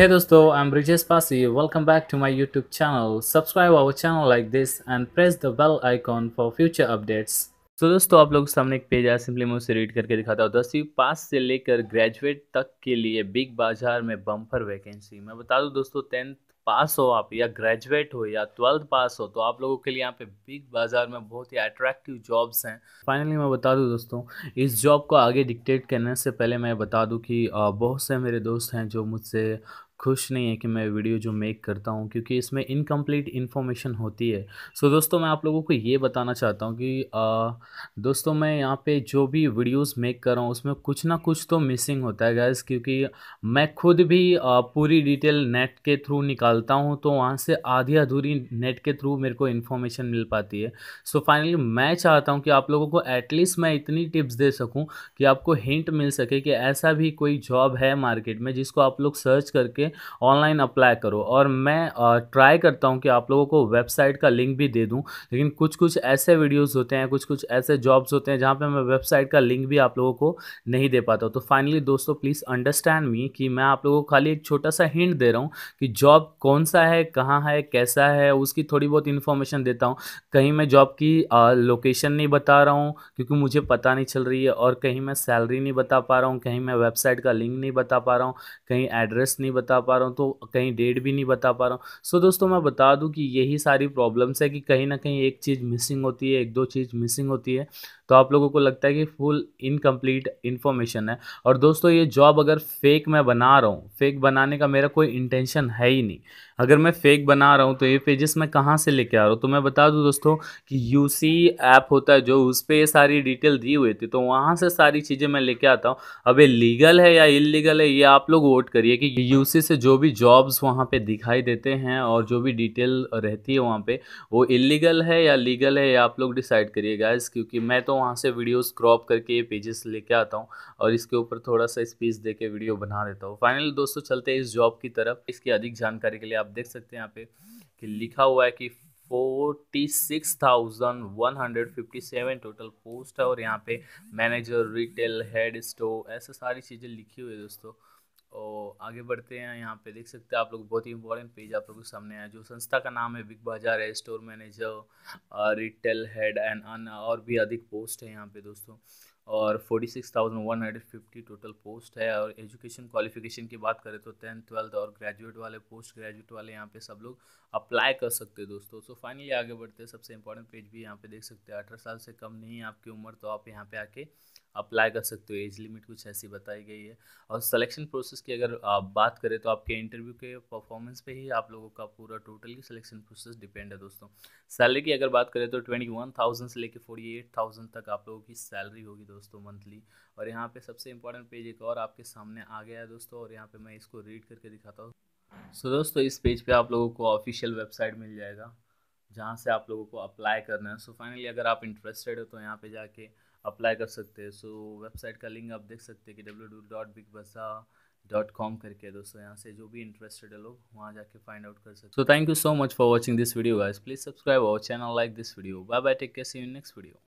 Hey dosto, I'm Brijesh Pasi. Welcome back to my YouTube channel. Subscribe our channel like this and press the bell icon for future updates. तो so, दोस्तों आप लोग सामने एक page आया simply मैं उसे रीड करके दिखाता हूँ दसवीं पास से लेकर ग्रेजुएट तक के लिए बिग बाजार में बम्पर वैकेंसी मैं बता दूँ दोस्तों टेंथ पास हो आप या ग्रेजुएट हो या ट्वेल्थ पास हो तो आप लोगों के लिए यहाँ पे बिग बाज़ार में बहुत ही अट्रैक्टिव जॉब्स हैं फाइनली मैं बता दूँ दोस्तों इस जॉब को आगे डिक्टेट करने से पहले मैं बता दूँ कि बहुत से मेरे दोस्त हैं जो मुझसे खुश नहीं है कि मैं वीडियो जो मेक करता हूँ क्योंकि इसमें इनकम्प्लीट इन्फॉर्मेशन होती है सो so, दोस्तों मैं आप लोगों को ये बताना चाहता हूँ कि आ, दोस्तों मैं यहाँ पे जो भी वीडियोस मेक कर रहा हूँ उसमें कुछ ना कुछ तो मिसिंग होता है गैस क्योंकि मैं खुद भी आ, पूरी डिटेल नेट के थ्रू निकालता हूँ तो वहाँ से आधी अधूरी नेट के थ्रू मेरे को इन्फॉर्मेशन मिल पाती है सो so, फाइनली मैं चाहता हूँ कि आप लोगों को एटलीस्ट मैं इतनी टिप्स दे सकूँ कि आपको हिंट मिल सके कि ऐसा भी कोई जॉब है मार्केट में जिसको आप लोग सर्च करके ऑनलाइन अप्लाई करो और मैं ट्राई करता हूँ कि आप लोगों को वेबसाइट का लिंक भी दे दूँ लेकिन कुछ कुछ ऐसे वीडियोज़ होते हैं कुछ कुछ ऐसे जॉब्स होते हैं जहाँ पर मैं वेबसाइट का लिंक भी आप लोगों को नहीं दे पाता तो फाइनली दोस्तों प्लीज़ अंडरस्टैंड मी कि मैं आप लोगों को खाली एक छोटा सा हिंट दे रहा हूँ कि जॉब कौन सा है कहाँ है कैसा है उसकी थोड़ी बहुत इन्फॉर्मेशन देता हूँ कहीं मैं जॉब की लोकेशन नहीं बता रहा हूँ क्योंकि मुझे पता नहीं चल रही है और कहीं मैं सैलरी नहीं बता पा रहा हूँ कहीं मैं वेबसाइट का लिंक नहीं बता पा रहा हूँ कहीं एड्रेस नहीं बता पा रहा हूँ तो कहीं डेट भी नहीं बता पा रहा हूँ सो so, दोस्तों मैं बता दूँ कि यही सारी प्रॉब्लम्स है कि कहीं ना कहीं एक चीज़ मिसिंग होती है एक दो चीज़ मिसिंग होती है तो आप लोगों को लगता है कि फुल इनकम्प्लीट इन्फॉर्मेशन है और दोस्तों ये जॉब अगर फेक मैं बना रहा हूँ फेक बनाने का मेरा कोई इंटेंशन है ही नहीं अगर मैं फेक बना रहा हूँ तो ये पेजेस मैं कहाँ से लेके आ रहा हूँ तो मैं बता दूँ दोस्तों कि यू ऐप होता है जो उस पर ये सारी डिटेल दी हुई थी तो वहाँ से सारी चीज़ें मैं लेके आता हूँ अब ये लीगल है या इलीगल है ये आप लोग वोट करिए कि यू से जो भी जॉब्स वहाँ पर दिखाई देते हैं और जो भी डिटेल रहती है वहाँ पर वो इलीगल है या लीगल है ये आप लोग डिसाइड करिए गाइज क्योंकि मैं तो वहाँ से वीडियोज़ क्रॉप करके ये पेजेस लेके आता हूँ और इसके ऊपर थोड़ा सा स्पीच दे के वीडियो बना देता हूँ फाइनली दोस्तों चलते हैं इस जॉब की तरफ इसकी अधिक जानकारी के लिए आप देख सकते हैं यहाँ पे कि लिखा हुआ है कि forty six thousand one hundred fifty seven total post है और यहाँ पे मैनेजर रिटेल हेड स्टोर ऐसे सारी चीज़ें लिखी हुई है दोस्तों और आगे बढ़ते हैं यहाँ पे देख सकते हैं आप लोग बहुत ही इंपॉर्टेंट पेज आप लोग के सामने आया जो संस्था का नाम है बिग बाजार है store manager retail head and और भी अधिक पोस्ट है यहाँ पे दोस्तों और 46,150 टोटल पोस्ट है और एजुकेशन क्वालिफिकेशन की बात करें तो टेंथ ट्वेल्थ और ग्रेजुएट वाले पोस्ट ग्रेजुएट वाले यहाँ पे सब लोग अप्लाई कर सकते हैं दोस्तों सो फाइनली आगे बढ़ते हैं सबसे इंपॉर्टेंट पेज भी यहाँ पे देख सकते हैं अठारह साल से कम नहीं है आपकी उम्र तो आप यहाँ पे आके अप्लाई कर सकते हो एज लिमिट कुछ ऐसी बताई गई है और सिलेक्शन प्रोसेस की अगर आप बात करें तो आपके इंटरव्यू के परफॉर्मेंस पे ही आप लोगों का पूरा टोटली सिलेक्शन प्रोसेस डिपेंड है दोस्तों सैलरी की अगर बात करें तो ट्वेंटी वन थाउजेंड से लेकर फोर्टी एट थाउजेंड तक आप लोगों की सैलरी होगी दोस्तों मंथली और यहाँ पे सबसे इंपॉर्टेंट पेज एक और आपके सामने आ गया है दोस्तों और यहाँ पे मैं इसको रीड करके दिखाता हूँ सो so, दोस्तों इस पेज पे आप लोगों को ऑफिशियल वेबसाइट मिल जाएगा जहाँ से आप लोगों को अप्लाई करना है सो so, फाइनली अगर आप इंटरेस्टेड हो तो यहाँ पे जाके अप्लाई कर सकते हैं सो so, वेबसाइट का लिंक आप देख सकते हैं कि डब्ल्यू डब्ल्यू डॉट बिग बसा डॉट कॉम करके दोस्तों यहाँ से जो भी इंटरेस्टेड है लोग वहाँ जाके फाइंड आउट कर सकते so thank you so much for watching this video guys please subscribe our channel like this video bye bye take care see you next video